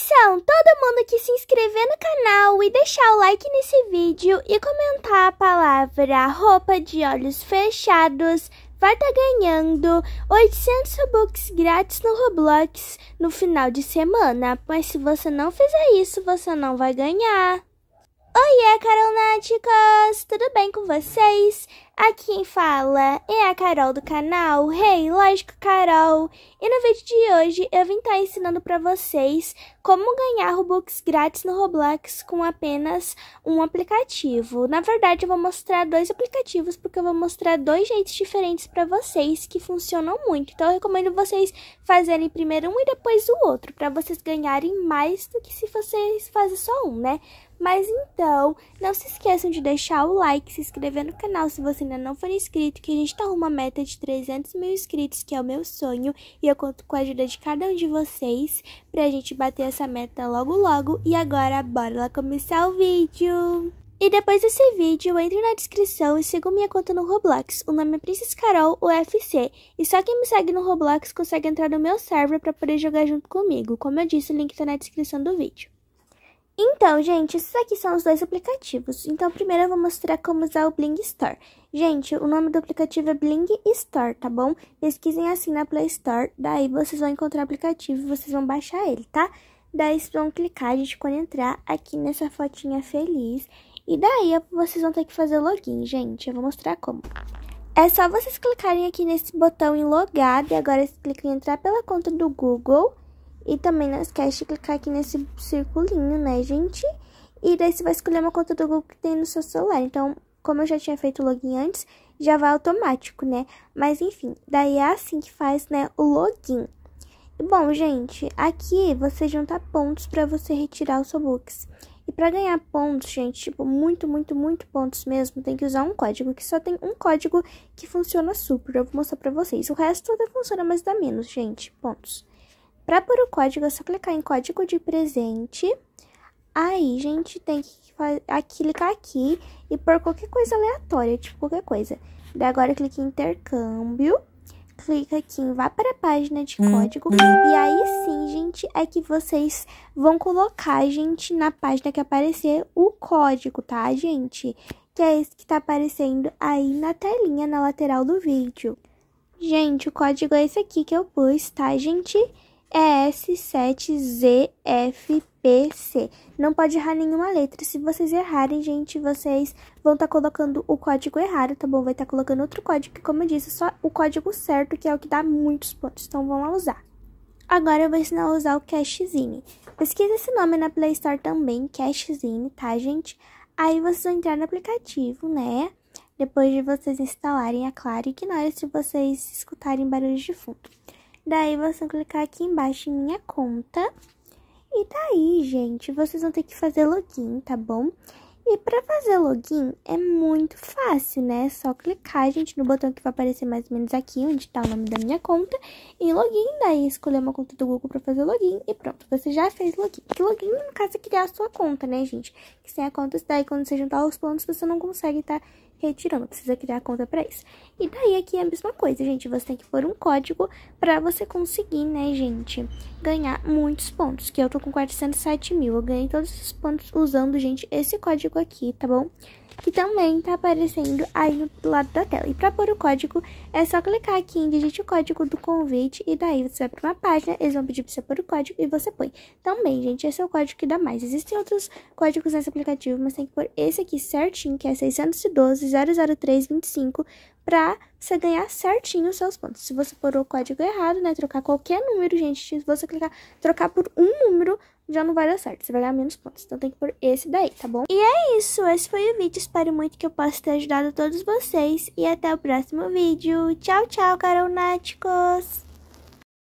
Atenção, todo mundo que se inscrever no canal e deixar o like nesse vídeo e comentar a palavra roupa de olhos fechados vai estar tá ganhando 800 Robux grátis no Roblox no final de semana. Mas se você não fizer isso, você não vai ganhar. Oi, Caronáticas! Tudo bem com vocês? Aqui quem fala é a Carol do canal Hey, Lógico Carol! E no vídeo de hoje eu vim estar tá ensinando para vocês como ganhar Robux grátis no Roblox com apenas um aplicativo? Na verdade, eu vou mostrar dois aplicativos porque eu vou mostrar dois jeitos diferentes para vocês que funcionam muito. Então, eu recomendo vocês fazerem primeiro um e depois o outro para vocês ganharem mais do que se vocês fazem só um, né? Mas então, não se esqueçam de deixar o like, se inscrever no canal se você ainda não for inscrito, que a gente tá rumo à meta de 300 mil inscritos, que é o meu sonho, e eu conto com a ajuda de cada um de vocês pra gente bater essa essa meta logo logo e agora bora lá começar o vídeo! E depois desse vídeo, entre na descrição e siga minha conta no Roblox. O nome é Princess Carol UFC. E só quem me segue no Roblox consegue entrar no meu server para poder jogar junto comigo. Como eu disse, o link está na descrição do vídeo. Então, gente, esses aqui são os dois aplicativos. Então, primeiro eu vou mostrar como usar o Bling Store. Gente, o nome do aplicativo é Bling Store, tá bom? Pesquisem assim na Play Store, daí vocês vão encontrar o aplicativo e vocês vão baixar ele, tá? Daí vocês vão clicar, gente quando entrar aqui nessa fotinha feliz. E daí vocês vão ter que fazer o login, gente. Eu vou mostrar como. É só vocês clicarem aqui nesse botão em logado. E agora vocês clicam em entrar pela conta do Google. E também não esquece de clicar aqui nesse circulinho, né, gente? E daí você vai escolher uma conta do Google que tem no seu celular. Então, como eu já tinha feito o login antes, já vai automático, né? Mas enfim, daí é assim que faz, né, o login. Bom, gente, aqui você junta pontos para você retirar os books E para ganhar pontos, gente, tipo, muito, muito, muito pontos mesmo, tem que usar um código, que só tem um código que funciona super. Eu vou mostrar para vocês. O resto até funciona, mas dá menos, gente, pontos. Para pôr o código, é só clicar em código de presente. Aí, gente, tem que aqui, clicar aqui e pôr qualquer coisa aleatória, tipo, qualquer coisa. Daí agora clique em intercâmbio clica aqui em vá para a página de hum. código hum. e aí sim, gente, é que vocês vão colocar, gente, na página que aparecer o código, tá, gente? Que é esse que tá aparecendo aí na telinha, na lateral do vídeo. Gente, o código é esse aqui que eu pus, tá, gente? ES7ZFPC. Não pode errar nenhuma letra. Se vocês errarem, gente, vocês vão estar tá colocando o código errado, tá bom? Vai estar tá colocando outro código, que como eu disse, é só o código certo, que é o que dá muitos pontos. Então, vamos lá usar. Agora eu vou ensinar a usar o Cashzine. Pesquisa esse nome na Play Store também, Cashzine, tá, gente? Aí vocês vão entrar no aplicativo, né? Depois de vocês instalarem, é claro, é se vocês escutarem barulhos de fundo. Daí vocês vão clicar aqui embaixo em minha conta. E daí, tá gente, vocês vão ter que fazer login, tá bom? E para fazer login é muito fácil, né? É só clicar, gente, no botão que vai aparecer mais ou menos aqui, onde está o nome da minha conta, e login, daí escolher uma conta do Google para fazer login e pronto, você já fez login. Que login, no caso, é criar a sua conta, né, gente? Que sem a conta, daí quando você juntar os pontos, você não consegue estar tá retirando, precisa criar conta para isso. E daí aqui é a mesma coisa, gente, você tem que pôr um código para você conseguir, né, gente, ganhar muitos pontos, que eu tô com 407 mil, eu ganhei todos esses pontos usando, gente, esse código aqui, tá bom? que também está aparecendo aí do lado da tela. E para pôr o código, é só clicar aqui em digite o código do convite e daí você vai para uma página, eles vão pedir para você pôr o código e você põe. Também, gente, esse é o código que dá mais. Existem outros códigos nesse aplicativo, mas tem que pôr esse aqui certinho, que é 612 00325 para você ganhar certinho os seus pontos. Se você pôr o código errado, né, trocar qualquer número, gente, se você clicar trocar por um número, já não vai dar certo, você vai ganhar menos pontos. Então tem que pôr esse daí, tá bom? E é isso, esse foi o vídeo. Espero muito que eu possa ter ajudado todos vocês e até o próximo vídeo. Tchau, tchau, caronáticos!